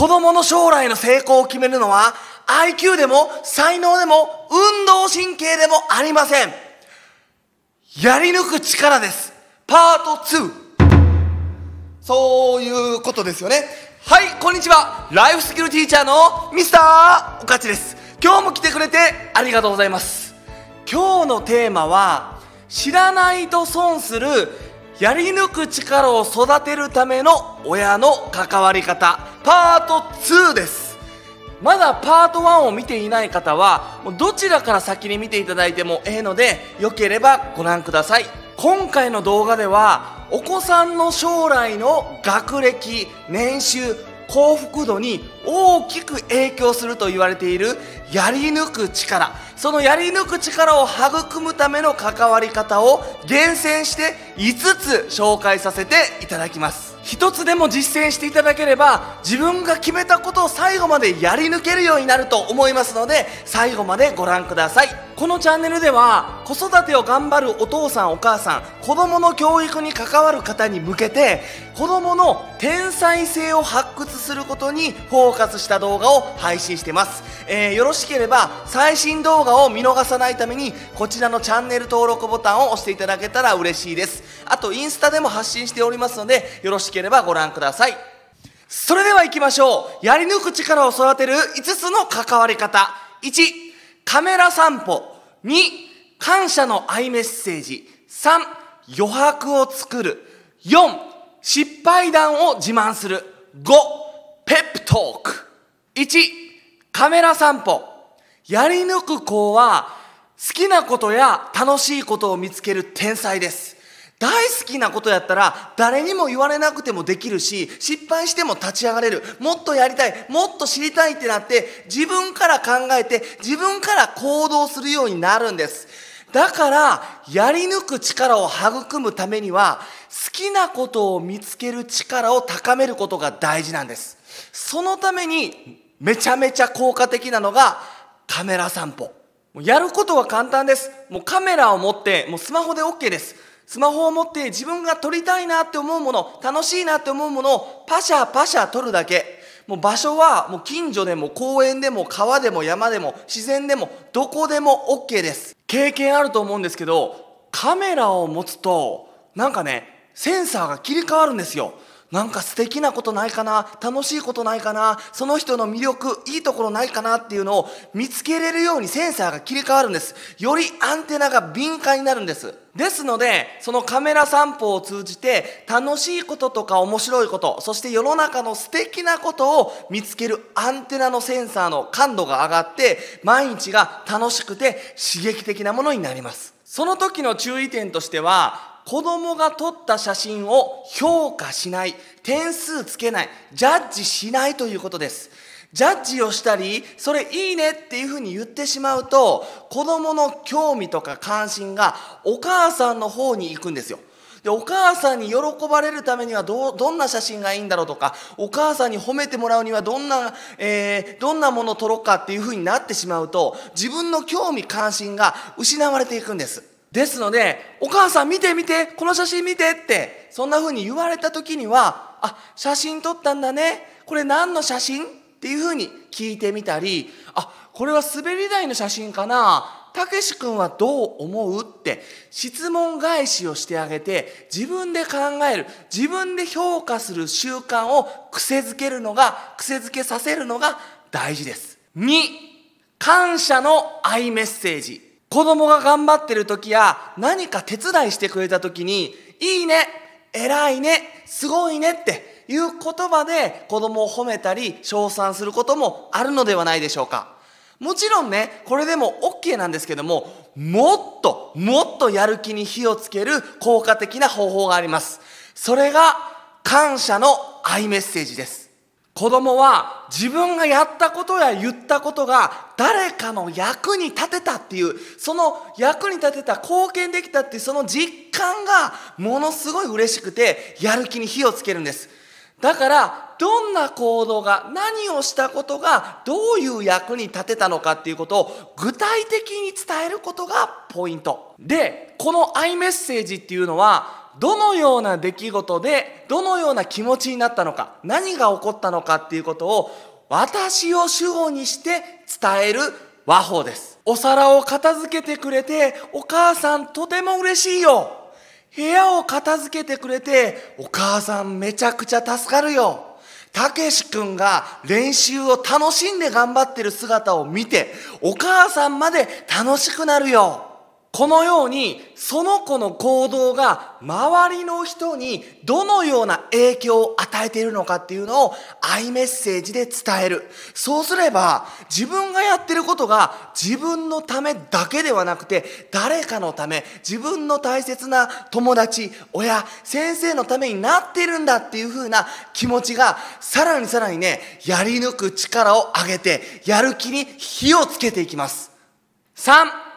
子供の将来の成功を決めるのは IQ でも才能でも運動神経でもありません。やり抜く力です。パート2。そういうことですよね。はい、こんにちは。ライフスキルティーチャーのミスターおかちです。今日も来てくれてありがとうございます。今日のテーマは知らないと損するやり抜く力を育てるための親の関わり方パート2ですまだパート1を見ていない方はどちらから先に見ていただいてもええのでよければご覧ください今回の動画ではお子さんの将来の学歴年収幸福度に大きく影響すると言われているやり抜く力そのやり抜く力を育むための関わり方を厳選して5つ紹介させていただきます1つでも実践していただければ自分が決めたことを最後までやり抜けるようになると思いますので最後までご覧くださいこのチャンネルでは子育てを頑張るお父さんお母さん子どもの教育に関わる方に向けて子どもの天才性を発掘することにフォーカスした動画を配信してます、えー、よろしければ最新動画を見逃さないためにこちらのチャンネル登録ボタンを押していただけたら嬉しいですあとインスタでも発信しておりますのでよろしければご覧くださいそれでは行きましょうやり抜く力を育てる5つの関わり方1カメラ散歩2感謝のアイメッセージ3余白を作る4失敗談を自慢する5ペップトーク1カメラ散歩やり抜く子は好きなことや楽しいことを見つける天才です大好きなことやったら誰にも言われなくてもできるし失敗しても立ち上がれるもっとやりたいもっと知りたいってなって自分から考えて自分から行動するようになるんですだからやり抜く力を育むためには好きなことを見つける力を高めることが大事なんですそのためにめちゃめちゃ効果的なのがカメラ散歩やることは簡単ですもうカメラを持ってもうスマホで OK ですスマホを持って自分が撮りたいなって思うもの、楽しいなって思うものをパシャパシャ撮るだけ。もう場所はもう近所でも公園でも川でも山でも自然でもどこでも OK です。経験あると思うんですけど、カメラを持つとなんかね、センサーが切り替わるんですよ。なんか素敵なことないかな楽しいことないかなその人の魅力いいところないかなっていうのを見つけれるようにセンサーが切り替わるんですよりアンテナが敏感になるんですですのでそのカメラ散歩を通じて楽しいこととか面白いことそして世の中の素敵なことを見つけるアンテナのセンサーの感度が上がって毎日が楽しくて刺激的なものになりますその時の注意点としては子供が撮った写真を評価しない、点数つけない、ジャッジしないということです。ジャッジをしたり、それいいねっていうふうに言ってしまうと、子供の興味とか関心がお母さんの方に行くんですよ。で、お母さんに喜ばれるためにはど、どんな写真がいいんだろうとか、お母さんに褒めてもらうにはどんな、えー、どんなものを撮ろうかっていうふうになってしまうと、自分の興味関心が失われていくんです。ですので、お母さん見て見て、この写真見てって、そんな風に言われた時には、あ、写真撮ったんだね。これ何の写真っていう風に聞いてみたり、あ、これは滑り台の写真かな。たけし君はどう思うって質問返しをしてあげて自分で考える自分で評価する習慣を癖づけるのが癖づけさせるのが大事です2感謝の愛メッセージ子供が頑張ってる時や何か手伝いしてくれた時に「いいね偉いねすごいね」っていう言葉で子供を褒めたり称賛することもあるのではないでしょうか。もちろんね、これでも OK なんですけども、もっと、もっとやる気に火をつける効果的な方法があります。それが感謝のアイメッセージです。子供は自分がやったことや言ったことが誰かの役に立てたっていうその役に立てた貢献できたっていうその実感がものすごい嬉しくてやる気に火をつけるんですだからどんな行動が何をしたことがどういう役に立てたのかっていうことを具体的に伝えることがポイントでこのアイメッセージっていうのはどのような出来事でどのような気持ちになったのか何が起こったのかっていうことを私を主語にして伝える和法ですお皿を片付けてくれてお母さんとても嬉しいよ部屋を片付けてくれてお母さんめちゃくちゃ助かるよたけし君が練習を楽しんで頑張ってる姿を見てお母さんまで楽しくなるよこのようにその子の行動が周りの人にどのような影響を与えているのかっていうのをアイメッセージで伝えるそうすれば自分がやってることが自分のためだけではなくて誰かのため自分の大切な友達親先生のためになってるんだっていうふうな気持ちがさらにさらにねやり抜く力を上げてやる気に火をつけていきます3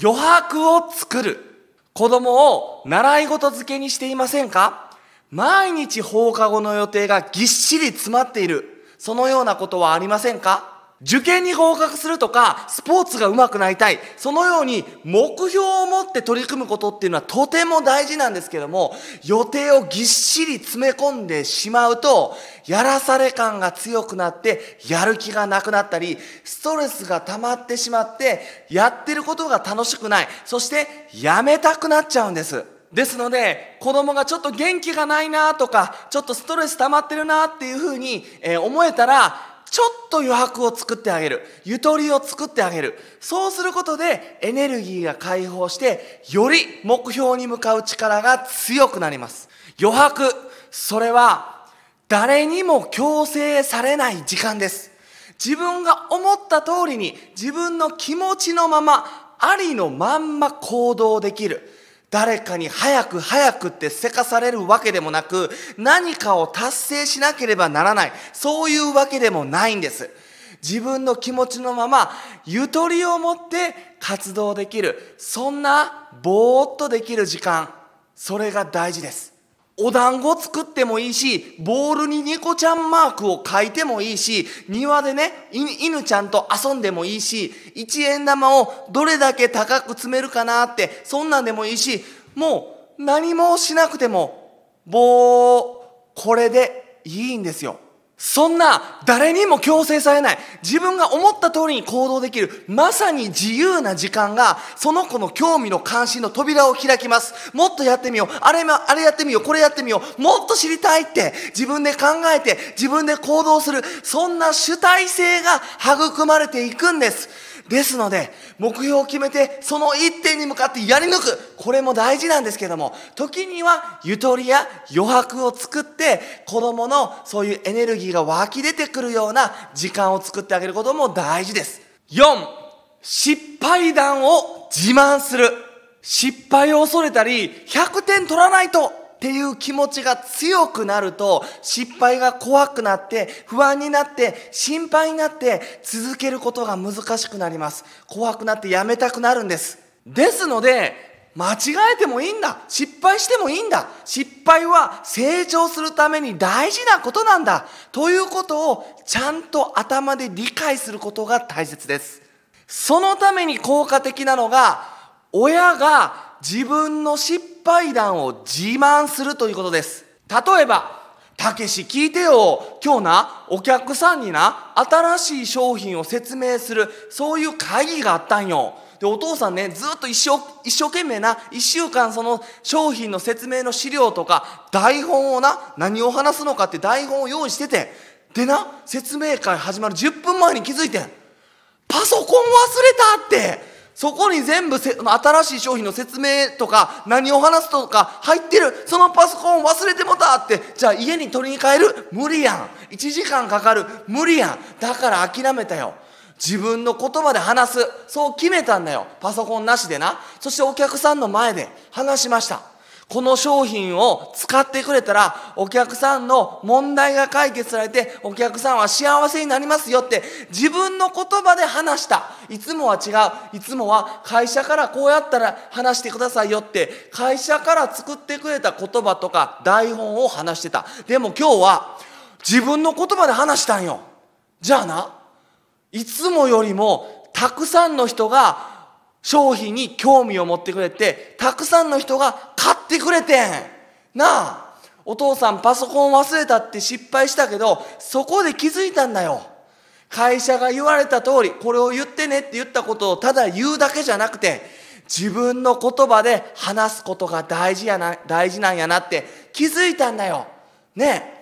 余白を作る。子供を習い事付けにしていませんか毎日放課後の予定がぎっしり詰まっている。そのようなことはありませんか受験に合格するとか、スポーツがうまくなりたい。そのように目標を持って取り組むことっていうのはとても大事なんですけども、予定をぎっしり詰め込んでしまうと、やらされ感が強くなって、やる気がなくなったり、ストレスが溜まってしまって、やってることが楽しくない。そして、やめたくなっちゃうんです。ですので、子供がちょっと元気がないなとか、ちょっとストレス溜まってるなっていうふうに、えー、思えたら、ちょっと余白を作ってあげる。ゆとりを作ってあげる。そうすることでエネルギーが解放して、より目標に向かう力が強くなります。余白。それは、誰にも強制されない時間です。自分が思った通りに、自分の気持ちのまま、ありのまんま行動できる。誰かに早く早くってせかされるわけでもなく、何かを達成しなければならない。そういうわけでもないんです。自分の気持ちのまま、ゆとりを持って活動できる。そんな、ぼーっとできる時間。それが大事です。お団子作ってもいいし、ボールに猫ちゃんマークを書いてもいいし、庭でね、犬ちゃんと遊んでもいいし、一円玉をどれだけ高く詰めるかなって、そんなんでもいいし、もう何もしなくても、ぼー、これでいいんですよ。そんな誰にも強制されない自分が思った通りに行動できるまさに自由な時間がその子の興味の関心の扉を開きますもっとやってみようあれあれやってみようこれやってみようもっと知りたいって自分で考えて自分で行動するそんな主体性が育まれていくんですですので、目標を決めて、その一点に向かってやり抜く。これも大事なんですけども、時には、ゆとりや余白を作って、子供のそういうエネルギーが湧き出てくるような時間を作ってあげることも大事です。4、失敗談を自慢する。失敗を恐れたり、100点取らないとっていう気持ちが強くなると失敗が怖くなって不安になって心配になって続けることが難しくなります怖くなってやめたくなるんですですので間違えてもいいんだ失敗してもいいんだ失敗は成長するために大事なことなんだということをちゃんと頭で理解することが大切ですそのために効果的なのが親が自分の失敗談を自慢するということです。例えば、たけし聞いてよ。今日な、お客さんにな、新しい商品を説明する、そういう会議があったんよ。で、お父さんね、ずっと一生、一生懸命な、一週間その商品の説明の資料とか、台本をな、何を話すのかって台本を用意してて、でな、説明会始まる10分前に気づいてパソコン忘れたってそこに全部新しい商品の説明とか何を話すとか入ってるそのパソコン忘れてもたってじゃあ家に取りに帰る無理やん1時間かかる無理やんだから諦めたよ自分の言葉で話すそう決めたんだよパソコンなしでなそしてお客さんの前で話しましたこの商品を使ってくれたら、お客さんの問題が解決されて、お客さんは幸せになりますよって、自分の言葉で話した。いつもは違う。いつもは会社からこうやったら話してくださいよって、会社から作ってくれた言葉とか台本を話してた。でも今日は、自分の言葉で話したんよ。じゃあな、いつもよりも、たくさんの人が商品に興味を持ってくれて、たくさんの人が買ってくれてん。なあ、お父さんパソコン忘れたって失敗したけど、そこで気づいたんだよ。会社が言われた通り、これを言ってねって言ったことをただ言うだけじゃなくて、自分の言葉で話すことが大事やな、大事なんやなって気づいたんだよ。ねえ。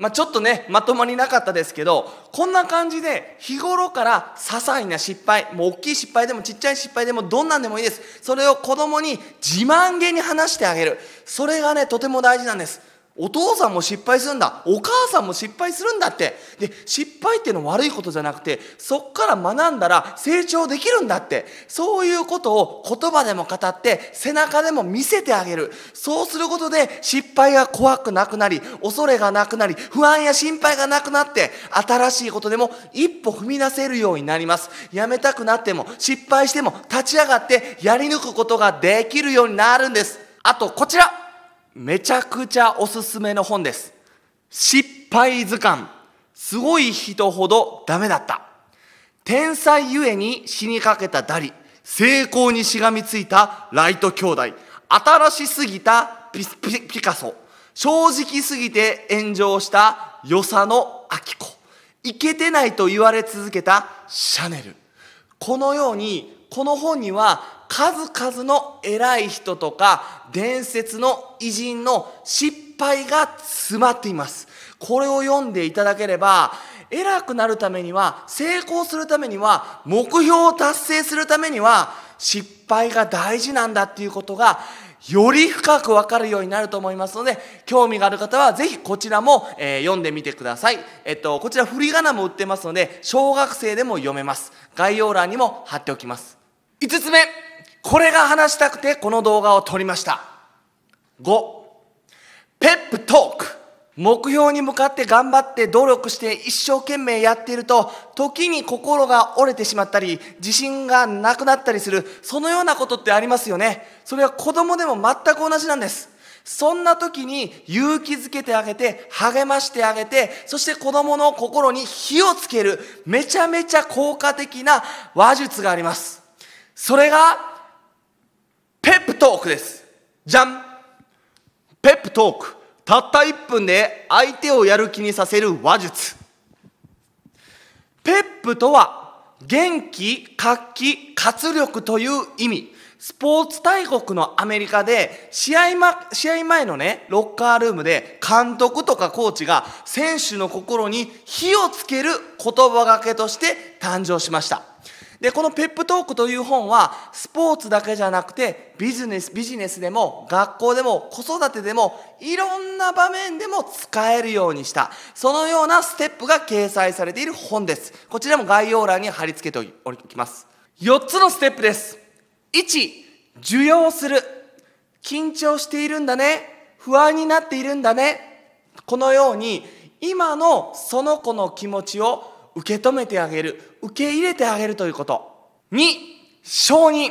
まあ、ちょっとねまともになかったですけどこんな感じで日頃から些細な失敗もう大きい失敗でもちっちゃい失敗でもどんなんでもいいですそれを子供に自慢げに話してあげるそれがねとても大事なんですお父さんも失敗するんだお母さんも失敗するんだってで失敗っていうのは悪いことじゃなくてそっから学んだら成長できるんだってそういうことを言葉でも語って背中でも見せてあげるそうすることで失敗が怖くなくなり恐れがなくなり不安や心配がなくなって新しいことでも一歩踏み出せるようになりますやめたくなっても失敗しても立ち上がってやり抜くことができるようになるんですあとこちらめちゃくちゃおすすめの本です。失敗図鑑。すごい人ほどダメだった。天才ゆえに死にかけたダリ。成功にしがみついたライト兄弟。新しすぎたピピピカソ。正直すぎて炎上した与謝野キ子。いけてないと言われ続けたシャネル。このように、この本には数々の偉い人とか伝説の偉人の失敗が詰まっています。これを読んでいただければ、偉くなるためには、成功するためには、目標を達成するためには、失敗が大事なんだっていうことが、より深くわかるようになると思いますので、興味がある方はぜひこちらも、えー、読んでみてください。えっと、こちら振り仮名も売ってますので、小学生でも読めます。概要欄にも貼っておきます。5つ目これが話したくてこの動画を撮りました。5、ペップトーク。目標に向かって頑張って努力して一生懸命やっていると、時に心が折れてしまったり、自信がなくなったりする、そのようなことってありますよね。それは子供でも全く同じなんです。そんな時に勇気づけてあげて、励ましてあげて、そして子供の心に火をつける、めちゃめちゃ効果的な話術があります。それがペップトークですじゃんペップトークたった1分で相手をやる気にさせる話術ペップとは元気活気活力という意味スポーツ大国のアメリカで試合,、ま、試合前のねロッカールームで監督とかコーチが選手の心に火をつける言葉がけとして誕生しましたでこのペップトークという本はスポーツだけじゃなくてビジネスビジネスでも学校でも子育てでもいろんな場面でも使えるようにしたそのようなステップが掲載されている本ですこちらも概要欄に貼り付けておきます4つのステップです1受容する緊張しているんだね不安になっているんだねこのように今のその子の気持ちを受け止めてあげる受け入れてあげるということ2承認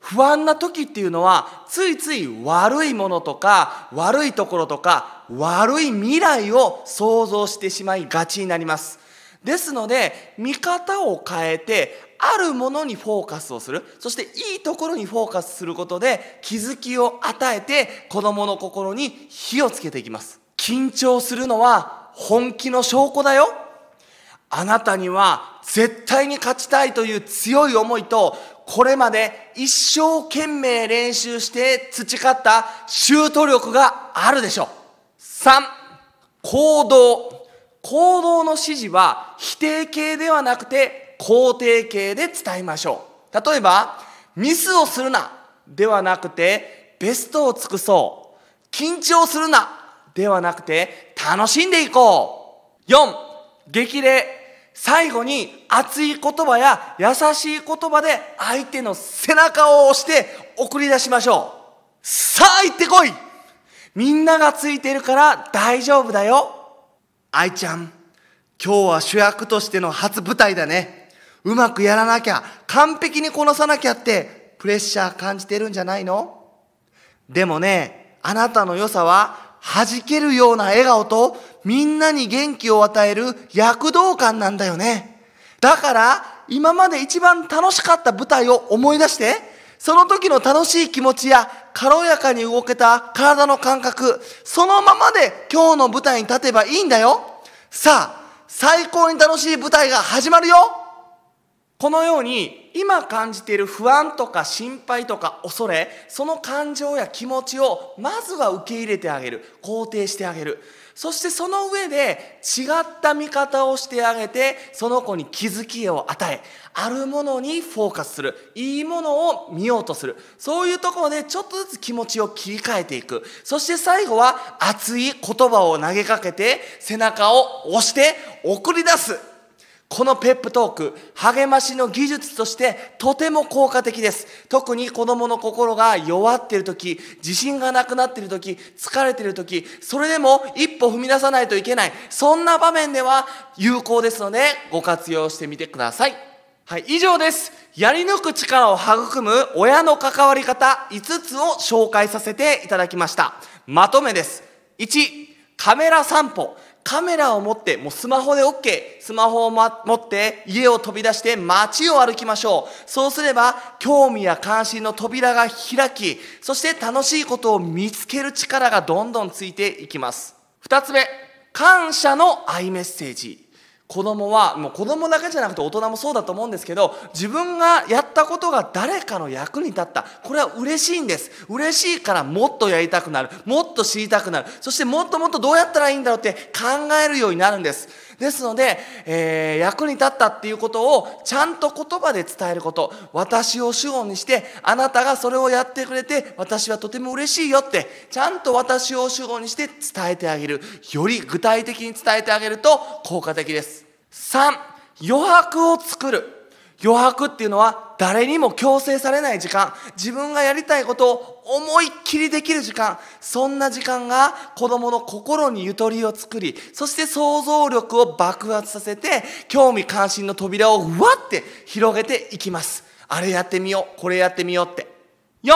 不安な時っていうのはついつい悪いものとか悪いところとか悪い未来を想像してしまいがちになりますですので見方を変えてあるものにフォーカスをするそしていいところにフォーカスすることで気づきを与えて子どもの心に火をつけていきます緊張するのは本気の証拠だよあなたには絶対に勝ちたいという強い思いと、これまで一生懸命練習して培ったシュート力があるでしょう。3、行動。行動の指示は否定形ではなくて肯定形で伝えましょう。例えば、ミスをするなではなくてベストを尽くそう。緊張するなではなくて楽しんでいこう。4、激励最後に熱い言葉や優しい言葉で相手の背中を押して送り出しましょう。さあ行ってこいみんながついてるから大丈夫だよ。愛ちゃん、今日は主役としての初舞台だね。うまくやらなきゃ、完璧にこなさなきゃってプレッシャー感じてるんじゃないのでもね、あなたの良さは弾けるような笑顔とみんなに元気を与える躍動感なんだよね。だから、今まで一番楽しかった舞台を思い出して、その時の楽しい気持ちや軽やかに動けた体の感覚、そのままで今日の舞台に立てばいいんだよ。さあ、最高に楽しい舞台が始まるよこのように今感じている不安とか心配とか恐れその感情や気持ちをまずは受け入れてあげる肯定してあげるそしてその上で違った見方をしてあげてその子に気づきを与えあるものにフォーカスするいいものを見ようとするそういうところでちょっとずつ気持ちを切り替えていくそして最後は熱い言葉を投げかけて背中を押して送り出すこのペップトーク、励ましの技術としてとても効果的です。特に子供の心が弱っている時、自信がなくなっている時、疲れている時、それでも一歩踏み出さないといけない。そんな場面では有効ですので、ご活用してみてください。はい、以上です。やり抜く力を育む親の関わり方5つを紹介させていただきました。まとめです。1、カメラ散歩。カメラを持って、もうスマホで OK。スマホを、ま、持って、家を飛び出して街を歩きましょう。そうすれば、興味や関心の扉が開き、そして楽しいことを見つける力がどんどんついていきます。二つ目、感謝の愛メッセージ。子供はもう子供だけじゃなくて大人もそうだと思うんですけど自分がやったことが誰かの役に立ったこれは嬉しいんです嬉しいからもっとやりたくなるもっと知りたくなるそしてもっともっとどうやったらいいんだろうって考えるようになるんですですので、えー、役に立ったっていうことをちゃんと言葉で伝えること私を主語にしてあなたがそれをやってくれて私はとても嬉しいよってちゃんと私を主語にして伝えてあげるより具体的に伝えてあげると効果的です3余白を作る余白っていうのは誰にも強制されない時間自分がやりたいことを思いっきりできる時間そんな時間が子供の心にゆとりを作りそして想像力を爆発させて興味関心の扉をうわって広げていきますあれやってみようこれやってみようって4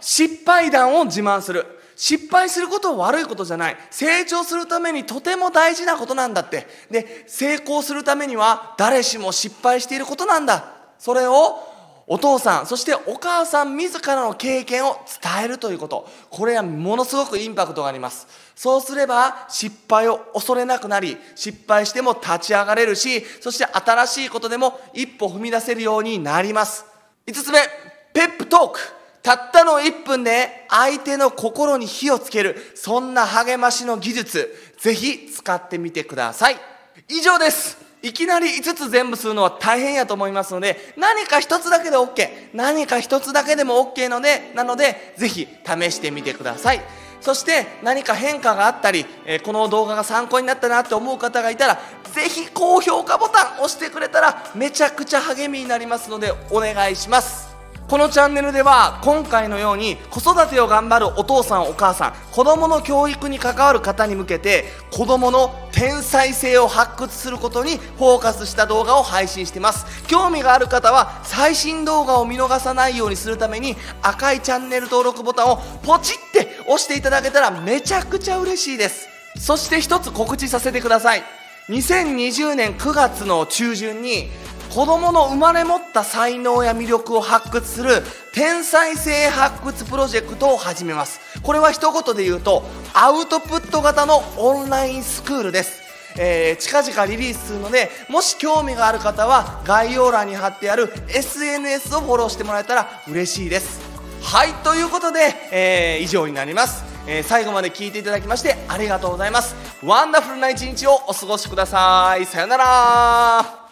失敗談を自慢する失敗することは悪いことじゃない成長するためにとても大事なことなんだってで成功するためには誰しも失敗していることなんだそれをお父さんそしてお母さん自らの経験を伝えるということこれはものすごくインパクトがありますそうすれば失敗を恐れなくなり失敗しても立ち上がれるしそして新しいことでも一歩踏み出せるようになります5つ目ペップトークたったの1分で相手の心に火をつける、そんな励ましの技術、ぜひ使ってみてください。以上です。いきなり5つ全部するのは大変やと思いますので、何か1つだけで OK。何か1つだけでも OK ので、なので、ぜひ試してみてください。そして何か変化があったり、えこの動画が参考になったなって思う方がいたら、ぜひ高評価ボタン押してくれたらめちゃくちゃ励みになりますのでお願いします。このチャンネルでは今回のように子育てを頑張るお父さんお母さん子どもの教育に関わる方に向けて子どもの天才性を発掘することにフォーカスした動画を配信してます興味がある方は最新動画を見逃さないようにするために赤いチャンネル登録ボタンをポチって押していただけたらめちゃくちゃ嬉しいですそして一つ告知させてください2020年9月の中旬に子供の生まれ持った才能や魅力を発掘する天才性発掘プロジェクトを始めますこれは一言で言うとアウトプット型のオンラインスクールですえー、近々リリースするのでもし興味がある方は概要欄に貼ってある SNS をフォローしてもらえたら嬉しいですはいということで、えー、以上になりますえー、最後まで聞いていただきましてありがとうございますワンダフルな一日をお過ごしくださいさよなら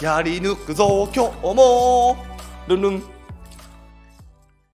やり抜くぞ今日もルンルン